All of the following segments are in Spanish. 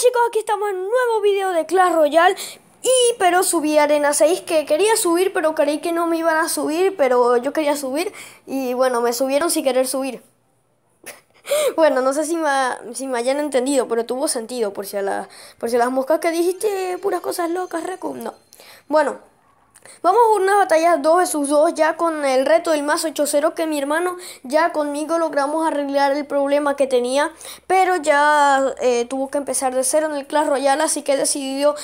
chicos, aquí estamos en un nuevo video de Clash Royale y pero subí Arena 6 que quería subir pero creí que no me iban a subir pero yo quería subir y bueno me subieron sin querer subir bueno no sé si me, si me hayan entendido pero tuvo sentido por si la, por si a las moscas que dijiste puras cosas locas Recu no bueno Vamos a una batalla 2 vs 2 ya con el reto del más 8-0 que mi hermano ya conmigo logramos arreglar el problema que tenía, pero ya eh, tuvo que empezar de cero en el Clash Royale, así que decidió...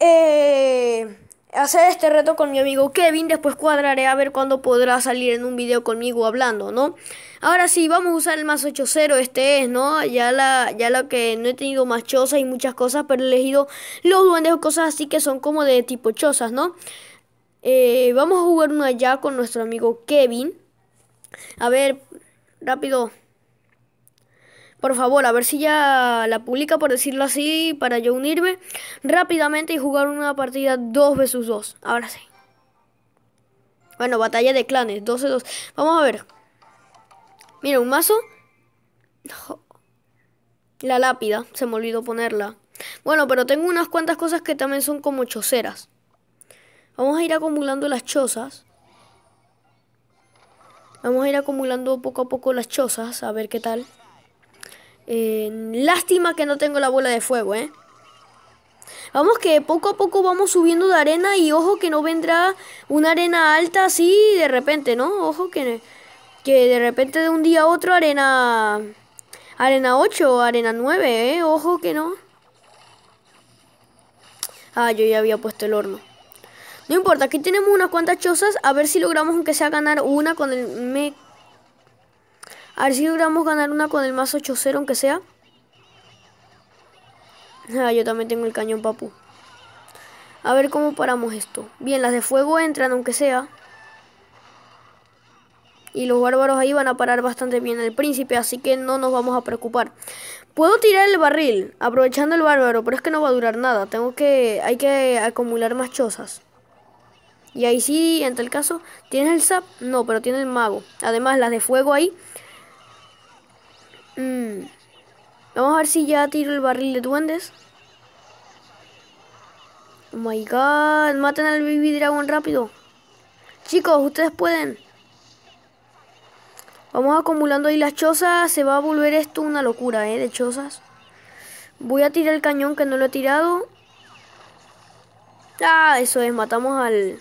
Eh, hacer este reto con mi amigo Kevin, después cuadraré a ver cuándo podrá salir en un video conmigo hablando, ¿no? Ahora sí, vamos a usar el más 80, este es, ¿no? Ya la, ya la que no he tenido más y muchas cosas, pero he elegido los duendes o cosas así que son como de tipo chozas, ¿no? Eh, vamos a jugar uno allá con nuestro amigo Kevin. A ver, rápido. Por favor, a ver si ya la publica, por decirlo así, para yo unirme rápidamente y jugar una partida 2 vs 2. Ahora sí. Bueno, batalla de clanes, 12-2. Vamos a ver. Mira, un mazo. La lápida, se me olvidó ponerla. Bueno, pero tengo unas cuantas cosas que también son como choceras. Vamos a ir acumulando las chozas. Vamos a ir acumulando poco a poco las chozas, a ver qué tal. Eh, lástima que no tengo la bola de fuego, ¿eh? Vamos que poco a poco vamos subiendo de arena y ojo que no vendrá una arena alta así de repente, ¿no? Ojo que, que de repente de un día a otro arena... Arena 8 o arena 9, ¿eh? Ojo que no. Ah, yo ya había puesto el horno. No importa, aquí tenemos unas cuantas chozas. A ver si logramos aunque sea ganar una con el... Me a ver si logramos ganar una con el más 8-0, aunque sea. Ah, yo también tengo el cañón, papu. A ver cómo paramos esto. Bien, las de fuego entran, aunque sea. Y los bárbaros ahí van a parar bastante bien el príncipe, así que no nos vamos a preocupar. Puedo tirar el barril, aprovechando el bárbaro, pero es que no va a durar nada. Tengo que... Hay que acumular más chozas. Y ahí sí, en tal caso, ¿tienes el sap? No, pero tiene el mago. Además, las de fuego ahí Mm. Vamos a ver si ya tiro el barril de duendes. Oh my god, maten al baby dragon rápido. Chicos, ustedes pueden. Vamos acumulando ahí las chozas. Se va a volver esto una locura, ¿eh? De chozas. Voy a tirar el cañón que no lo he tirado. Ah, eso es, matamos al...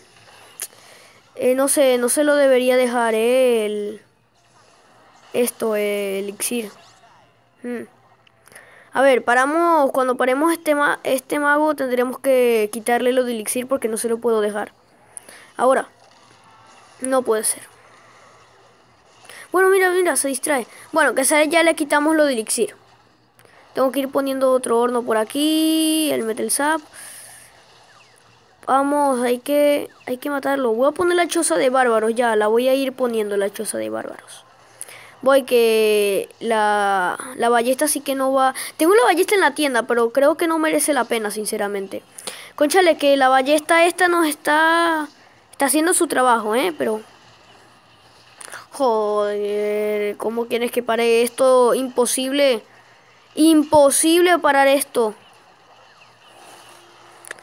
Eh, no sé, no se lo debería dejar, ¿eh? El... Esto, el elixir. Mm. A ver, paramos, cuando paremos este, este mago tendremos que quitarle lo de elixir porque no se lo puedo dejar. Ahora, no puede ser. Bueno, mira, mira, se distrae. Bueno, que ya le quitamos lo de elixir. Tengo que ir poniendo otro horno por aquí, el metal sap. Vamos, hay que, hay que matarlo. Voy a poner la choza de bárbaros ya, la voy a ir poniendo la choza de bárbaros voy que la, ballesta sí que no va... Tengo la ballesta en la tienda, pero creo que no merece la pena, sinceramente. Conchale, que la ballesta esta nos está... Está haciendo su trabajo, ¿eh? Pero... Joder, ¿cómo quieres que pare esto? Imposible. Imposible parar esto.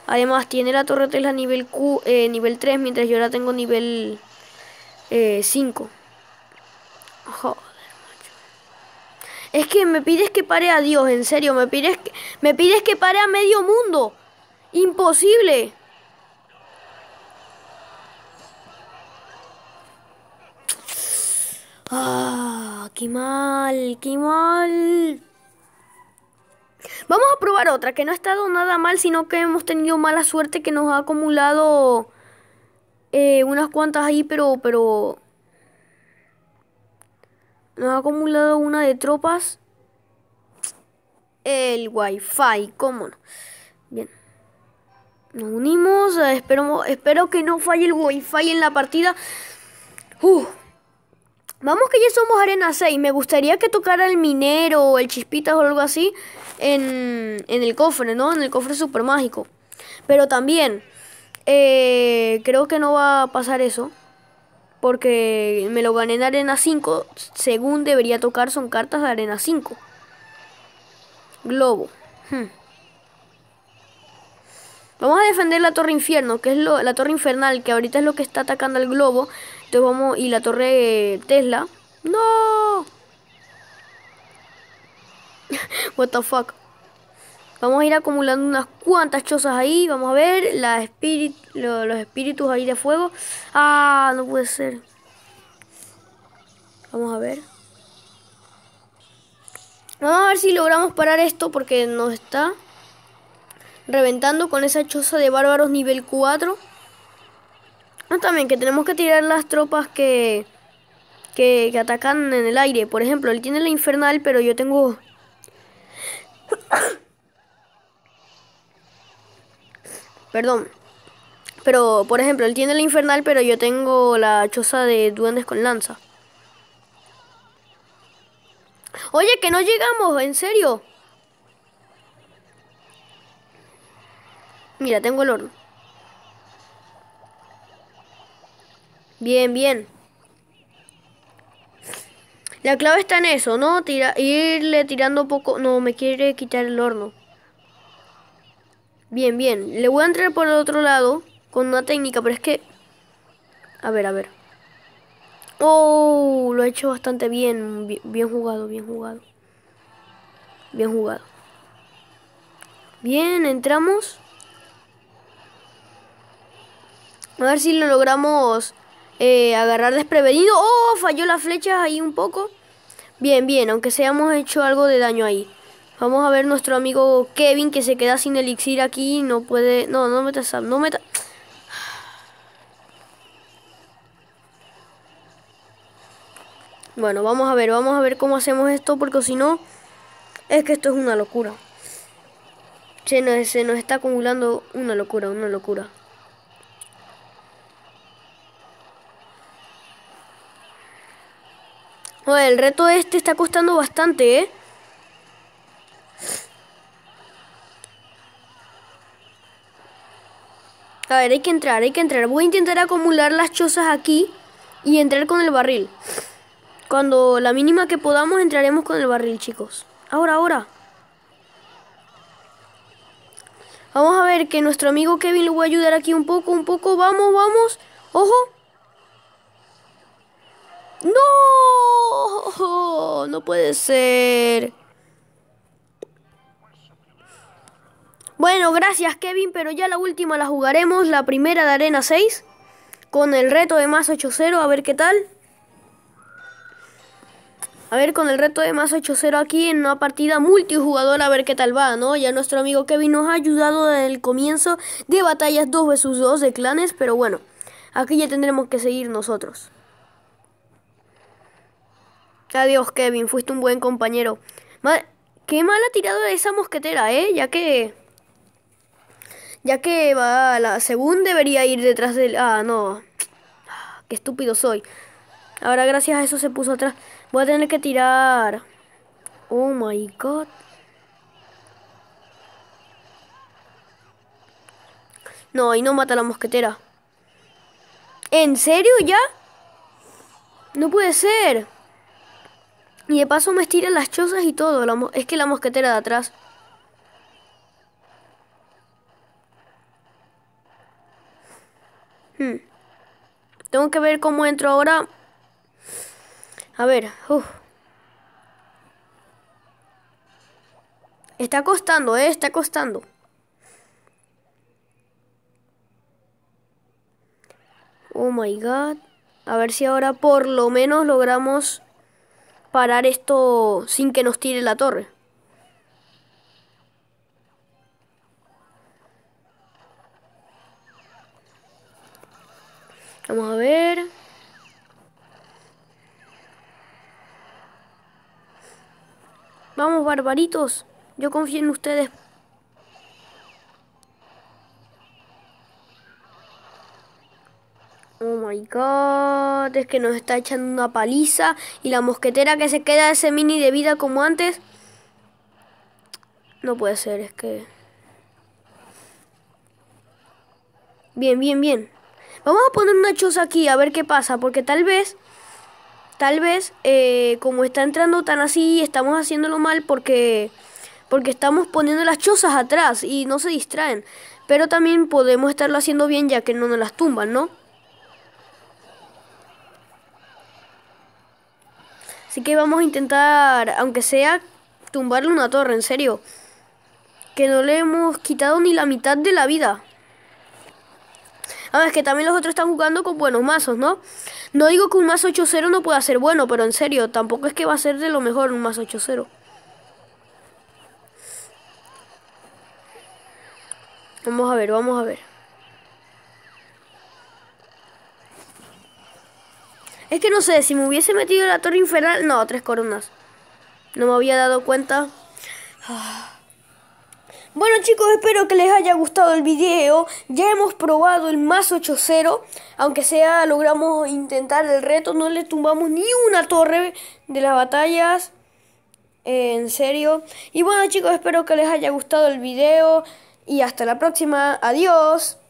Además, tiene la torre Tesla nivel, Q, eh, nivel 3, mientras yo la tengo nivel 5. Eh, joder. Es que me pides que pare a Dios, en serio, me pides que, me pides que pare a medio mundo. Imposible. Ah, qué mal, qué mal. Vamos a probar otra, que no ha estado nada mal, sino que hemos tenido mala suerte que nos ha acumulado eh, unas cuantas ahí, pero, pero nos ha acumulado una de tropas. El wifi, cómo no. Bien. Nos unimos. Eh, espero, espero que no falle el wifi en la partida. Vamos que ya somos arena 6. Me gustaría que tocara el minero o el chispitas o algo así en, el cofre, ¿no? En el cofre super mágico. Pero también eh, creo que no va a pasar eso porque me lo gané en arena 5, según debería tocar son cartas de arena 5. Globo. Hmm. Vamos a defender la torre infierno, que es la torre infernal, que ahorita es lo que está atacando al globo. Entonces vamos, y la torre eh, Tesla. ¡No! What the fuck? Vamos a ir acumulando unas cuantas chozas ahí. Vamos a ver los espíritus ahí de fuego. Ah, no puede ser. Vamos a ver. Vamos a ver si logramos parar esto porque nos está reventando con esa choza de bárbaros nivel 4. Ah, también que tenemos que tirar las tropas que, que atacan en el aire. Por ejemplo, él tiene la infernal, pero yo tengo... Perdón. Pero, por ejemplo, él tiene la infernal, pero yo tengo la choza de duendes con lanza. Oye, que no llegamos, en serio. Mira, tengo el horno. Bien, bien. La clave está en eso, ¿no? irle tirando poco... No, me quiere quitar el horno. Bien, bien. Le voy a entrar por el otro lado con una técnica, pero es que... A ver, a ver. Oh, lo ha he hecho bastante bien. bien. jugado, bien jugado. Bien jugado. Bien, entramos. A ver si lo logramos eh, agarrar desprevenido. ¡Oh! Falló la flecha ahí un poco. Bien, bien, aunque seamos hecho algo de daño ahí. Vamos a ver nuestro amigo Kevin que se queda sin elixir aquí. no puede. No, no metas. No metas. Bueno, vamos a ver, vamos a ver cómo hacemos esto, porque si no, es que esto es una locura. Se nos, se nos está acumulando una locura, una locura. el reto este está costando bastante, ¿eh? A ver, hay que entrar, hay que entrar. Voy a intentar acumular las chozas aquí y entrar con el barril. Cuando la mínima que podamos entraremos con el barril, chicos. Ahora, ahora. Vamos a ver que nuestro amigo Kevin lo voy a ayudar aquí un poco, un poco. Vamos, vamos. ¡Ojo! ¡No! No puede ser. Bueno, gracias Kevin, pero ya la última la jugaremos, la primera de arena 6, con el reto de más 8-0, a ver qué tal. A ver, con el reto de más 8-0 aquí en una partida multijugador, a ver qué tal va, ¿no? Ya nuestro amigo Kevin nos ha ayudado desde el comienzo de batallas 2 vs 2 de clanes, pero bueno, aquí ya tendremos que seguir nosotros. Adiós, Kevin, fuiste un buen compañero. qué mala tirada de esa mosquetera, ¿eh? Ya que ya que va la según debería ir detrás del... Ah, no. Ah, qué estúpido soy. Ahora gracias a eso se puso atrás. Voy a tener que tirar. Oh my god. No, y no mata la mosquetera. ¿En serio ya? No puede ser. Y de paso me estiran las chozas y todo. es que la mosquetera de atrás. Mm. Tengo que ver cómo entro ahora. A ver. Está costando, ¿eh? Está costando. Oh my god. A ver si ahora por lo menos logramos parar esto sin que nos tire la torre. Vamos a ver. Vamos, barbaritos. Yo confío en ustedes. Oh my god, es que nos está echando una paliza y la mosquetera que se queda ese mini de vida como antes. No puede ser, es que... Bien, bien, bien. Vamos a poner una choza aquí a ver qué pasa, porque tal vez, tal vez, eh, como está entrando tan así, estamos haciéndolo mal porque, porque estamos poniendo las chozas atrás y no se distraen. Pero también podemos estarlo haciendo bien ya que no nos las tumban, ¿no? Así que vamos a intentar, aunque sea, tumbarle una torre, en serio. Que no le hemos quitado ni la mitad de la vida. Ah, es que también los otros están jugando con buenos mazos, ¿no? No digo que un más 8-0 no pueda ser bueno, pero en serio, tampoco es que va a ser de lo mejor un más 8-0. Vamos a ver, vamos a ver. Es que no sé, si me hubiese metido la torre infernal... No, tres coronas. No me había dado cuenta. Ah. Bueno chicos, espero que les haya gustado el video. Ya hemos probado el más 8-0. Aunque sea, logramos intentar el reto. No le tumbamos ni una torre de las batallas. en serio. Y bueno chicos, espero que les haya gustado el video. Y hasta la próxima. Adiós.